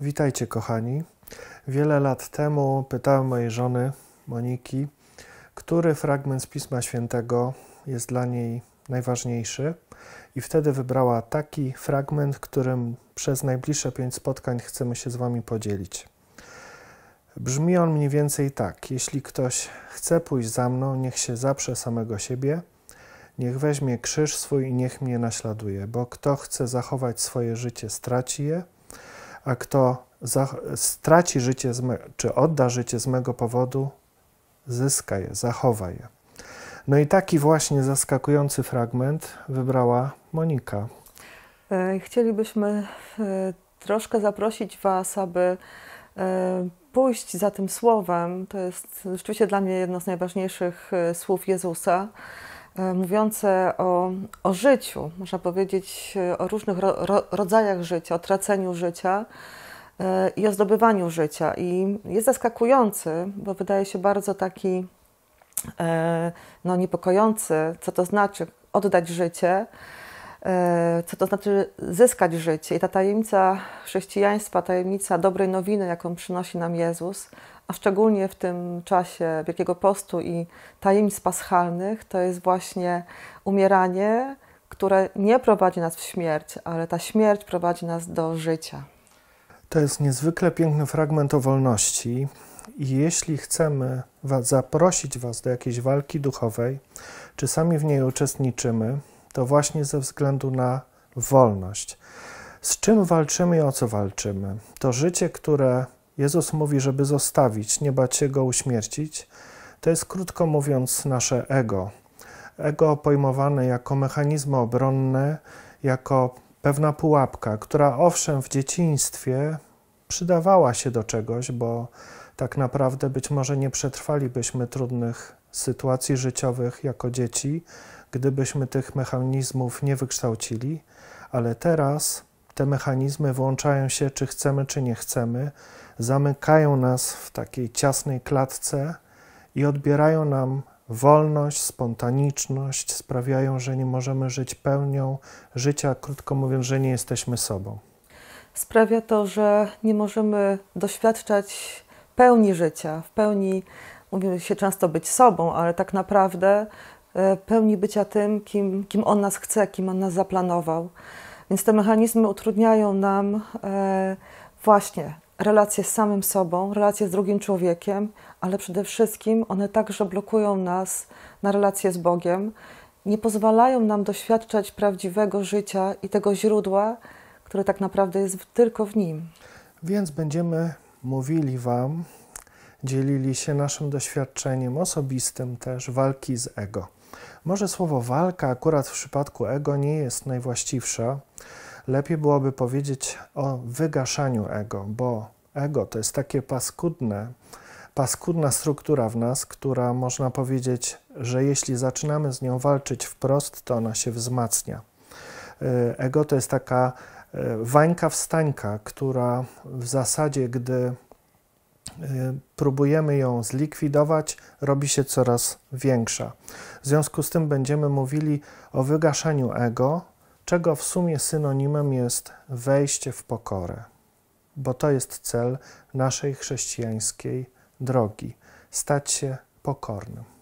Witajcie, kochani. Wiele lat temu pytałem mojej żony Moniki, który fragment z Pisma Świętego jest dla niej najważniejszy, i wtedy wybrała taki fragment, którym przez najbliższe pięć spotkań chcemy się z Wami podzielić. Brzmi on mniej więcej tak: Jeśli ktoś chce pójść za mną, niech się zaprze samego siebie, niech weźmie krzyż swój i niech mnie naśladuje, bo kto chce zachować swoje życie, straci je a kto straci życie, czy odda życie z mego powodu, zyska je, zachowa je. No i taki właśnie zaskakujący fragment wybrała Monika. E, chcielibyśmy e, troszkę zaprosić Was, aby e, pójść za tym słowem. To jest rzeczywiście dla mnie jedno z najważniejszych słów Jezusa. E, mówiące o, o życiu, można powiedzieć e, o różnych ro, ro, rodzajach życia, o traceniu życia e, i o zdobywaniu życia. I jest zaskakujący, bo wydaje się bardzo taki no, niepokojący, co to znaczy oddać życie. E, co to znaczy zyskać życie. I ta tajemnica chrześcijaństwa, tajemnica dobrej nowiny, jaką przynosi nam Jezus, a szczególnie w tym czasie Wielkiego Postu i tajemnic paschalnych, to jest właśnie umieranie, które nie prowadzi nas w śmierć, ale ta śmierć prowadzi nas do życia. To jest niezwykle piękny fragment o wolności. I jeśli chcemy zaprosić Was do jakiejś walki duchowej, czy sami w niej uczestniczymy, to właśnie ze względu na wolność. Z czym walczymy i o co walczymy? To życie, które Jezus mówi, żeby zostawić, nie bać się go uśmiercić, to jest krótko mówiąc nasze ego. Ego pojmowane jako mechanizm obronne, jako pewna pułapka, która owszem w dzieciństwie przydawała się do czegoś, bo tak naprawdę być może nie przetrwalibyśmy trudnych sytuacji życiowych jako dzieci, gdybyśmy tych mechanizmów nie wykształcili, ale teraz te mechanizmy włączają się, czy chcemy, czy nie chcemy, zamykają nas w takiej ciasnej klatce i odbierają nam wolność, spontaniczność, sprawiają, że nie możemy żyć pełnią życia, krótko mówiąc, że nie jesteśmy sobą. Sprawia to, że nie możemy doświadczać pełni życia, w pełni, mówimy się często być sobą, ale tak naprawdę e, pełni bycia tym, kim, kim on nas chce, kim on nas zaplanował. Więc te mechanizmy utrudniają nam e, właśnie relacje z samym sobą, relacje z drugim człowiekiem, ale przede wszystkim one także blokują nas na relacje z Bogiem, nie pozwalają nam doświadczać prawdziwego życia i tego źródła, które tak naprawdę jest tylko w Nim. Więc będziemy mówili Wam, dzielili się naszym doświadczeniem osobistym też walki z ego. Może słowo walka akurat w przypadku ego nie jest najwłaściwsze. Lepiej byłoby powiedzieć o wygaszaniu ego, bo ego to jest takie paskudne, paskudna struktura w nas, która można powiedzieć, że jeśli zaczynamy z nią walczyć wprost, to ona się wzmacnia. Y, ego to jest taka E, wańka wstańka, która w zasadzie, gdy e, próbujemy ją zlikwidować, robi się coraz większa. W związku z tym będziemy mówili o wygaszeniu ego, czego w sumie synonimem jest wejście w pokorę, bo to jest cel naszej chrześcijańskiej drogi stać się pokornym.